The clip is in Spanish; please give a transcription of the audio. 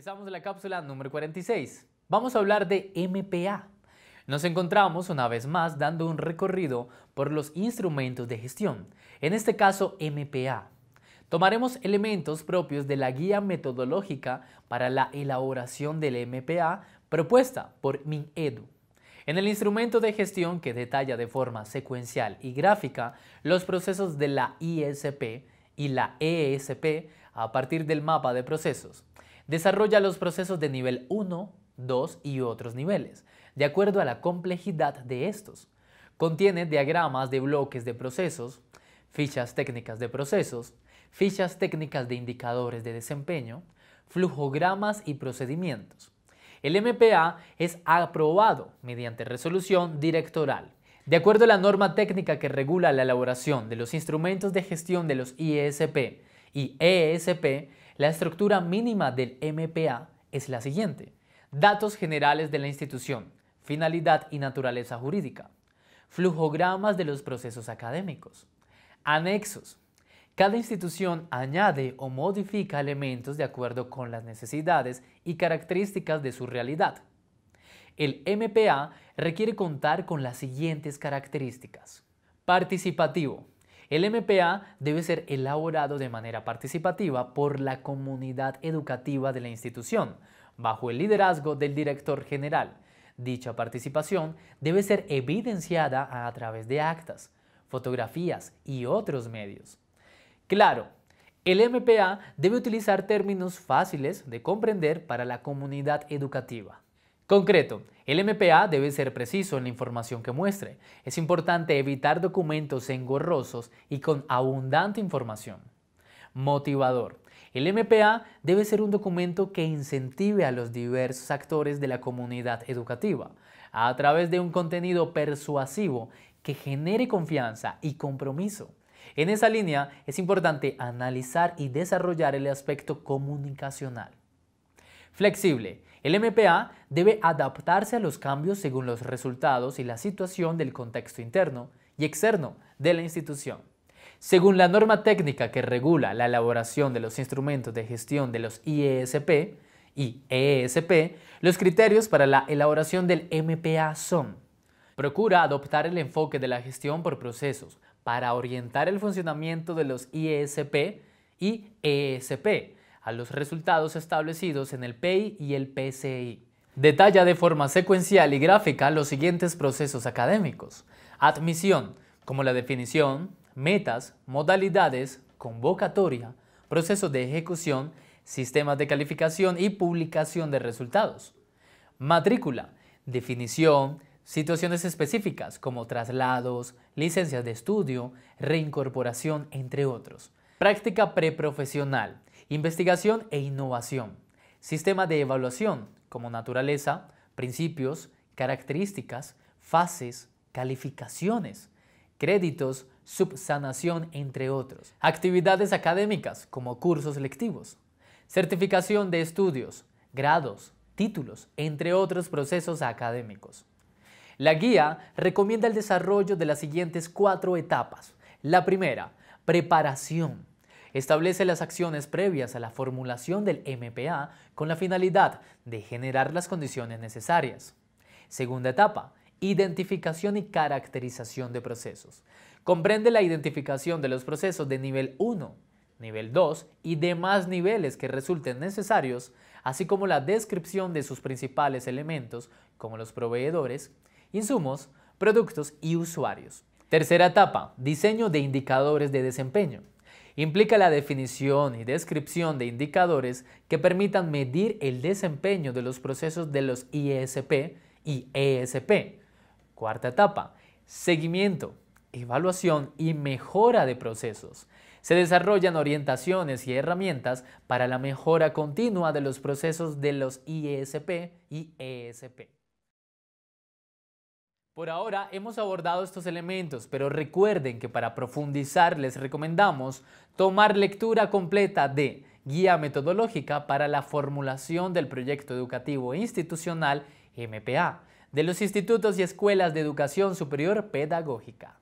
Empezamos la cápsula número 46. Vamos a hablar de MPA. Nos encontramos una vez más dando un recorrido por los instrumentos de gestión, en este caso MPA. Tomaremos elementos propios de la guía metodológica para la elaboración del MPA propuesta por MinEdu. En el instrumento de gestión que detalla de forma secuencial y gráfica los procesos de la ISP y la ESP a partir del mapa de procesos. Desarrolla los procesos de nivel 1, 2 y otros niveles, de acuerdo a la complejidad de estos. Contiene diagramas de bloques de procesos, fichas técnicas de procesos, fichas técnicas de indicadores de desempeño, flujogramas y procedimientos. El MPA es aprobado mediante resolución directoral. De acuerdo a la norma técnica que regula la elaboración de los instrumentos de gestión de los ISP e y ESP, e la estructura mínima del MPA es la siguiente. Datos generales de la institución, finalidad y naturaleza jurídica. Flujogramas de los procesos académicos. Anexos. Cada institución añade o modifica elementos de acuerdo con las necesidades y características de su realidad. El MPA requiere contar con las siguientes características. Participativo el MPA debe ser elaborado de manera participativa por la comunidad educativa de la institución, bajo el liderazgo del director general. Dicha participación debe ser evidenciada a través de actas, fotografías y otros medios. Claro, el MPA debe utilizar términos fáciles de comprender para la comunidad educativa. Concreto, el MPA debe ser preciso en la información que muestre. Es importante evitar documentos engorrosos y con abundante información. Motivador. El MPA debe ser un documento que incentive a los diversos actores de la comunidad educativa a través de un contenido persuasivo que genere confianza y compromiso. En esa línea es importante analizar y desarrollar el aspecto comunicacional. Flexible. El MPA debe adaptarse a los cambios según los resultados y la situación del contexto interno y externo de la institución. Según la norma técnica que regula la elaboración de los instrumentos de gestión de los IESP y EESP, los criterios para la elaboración del MPA son Procura adoptar el enfoque de la gestión por procesos para orientar el funcionamiento de los IESP y ESP e los resultados establecidos en el PEI y el PCI. Detalla de forma secuencial y gráfica los siguientes procesos académicos. Admisión, como la definición, metas, modalidades, convocatoria, procesos de ejecución, sistemas de calificación y publicación de resultados. Matrícula, definición, situaciones específicas como traslados, licencias de estudio, reincorporación, entre otros. Práctica preprofesional, Investigación e innovación. Sistema de evaluación como naturaleza, principios, características, fases, calificaciones, créditos, subsanación, entre otros. Actividades académicas como cursos lectivos, certificación de estudios, grados, títulos, entre otros procesos académicos. La guía recomienda el desarrollo de las siguientes cuatro etapas. La primera, preparación establece las acciones previas a la formulación del MPA con la finalidad de generar las condiciones necesarias. Segunda etapa, identificación y caracterización de procesos. Comprende la identificación de los procesos de nivel 1, nivel 2 y demás niveles que resulten necesarios, así como la descripción de sus principales elementos, como los proveedores, insumos, productos y usuarios. Tercera etapa, diseño de indicadores de desempeño implica la definición y descripción de indicadores que permitan medir el desempeño de los procesos de los ISP e y ESP. E Cuarta etapa, seguimiento, evaluación y mejora de procesos. Se desarrollan orientaciones y herramientas para la mejora continua de los procesos de los ISP e y ESP. Por ahora hemos abordado estos elementos, pero recuerden que para profundizar les recomendamos tomar lectura completa de Guía Metodológica para la Formulación del Proyecto Educativo e Institucional MPA de los Institutos y Escuelas de Educación Superior Pedagógica.